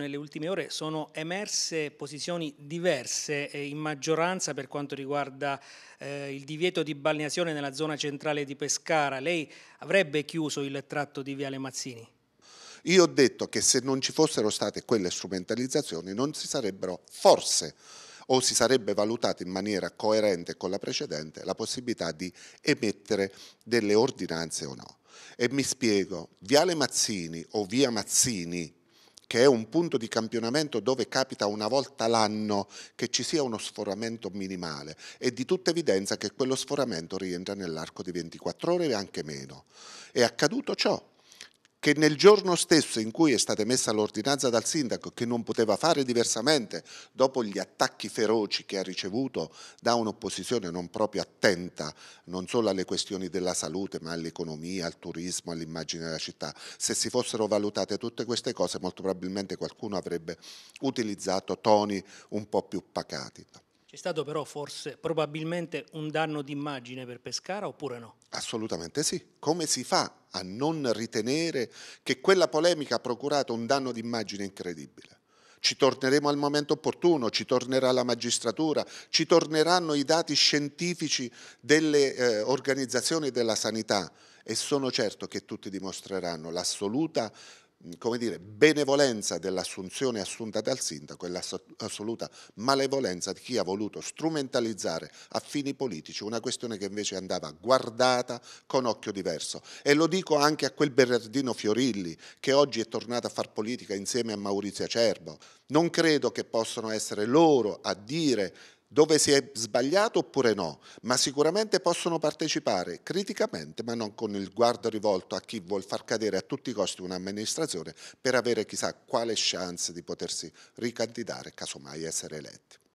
nelle ultime ore sono emerse posizioni diverse eh, in maggioranza per quanto riguarda eh, il divieto di balneazione nella zona centrale di Pescara. Lei avrebbe chiuso il tratto di Viale Mazzini? Io ho detto che se non ci fossero state quelle strumentalizzazioni non si sarebbero forse o si sarebbe valutata in maniera coerente con la precedente la possibilità di emettere delle ordinanze o no. E mi spiego, Viale Mazzini o Via Mazzini che è un punto di campionamento dove capita una volta l'anno che ci sia uno sforamento minimale è di tutta evidenza che quello sforamento rientra nell'arco di 24 ore e anche meno. È accaduto ciò che nel giorno stesso in cui è stata emessa l'ordinanza dal sindaco, che non poteva fare diversamente dopo gli attacchi feroci che ha ricevuto da un'opposizione non proprio attenta non solo alle questioni della salute ma all'economia, al turismo, all'immagine della città, se si fossero valutate tutte queste cose molto probabilmente qualcuno avrebbe utilizzato toni un po' più pacati. C'è stato però forse, probabilmente, un danno d'immagine per Pescara oppure no? Assolutamente sì. Come si fa a non ritenere che quella polemica ha procurato un danno d'immagine incredibile? Ci torneremo al momento opportuno, ci tornerà la magistratura, ci torneranno i dati scientifici delle eh, organizzazioni della sanità e sono certo che tutti dimostreranno l'assoluta come dire, benevolenza dell'assunzione assunta dal sindaco e l'assoluta malevolenza di chi ha voluto strumentalizzare a fini politici una questione che invece andava guardata con occhio diverso. E lo dico anche a quel Bernardino Fiorilli che oggi è tornato a far politica insieme a Maurizio Acerbo. Non credo che possano essere loro a dire dove si è sbagliato oppure no, ma sicuramente possono partecipare criticamente, ma non con il guardo rivolto a chi vuol far cadere a tutti i costi un'amministrazione per avere chissà quale chance di potersi ricandidare, casomai essere eletti.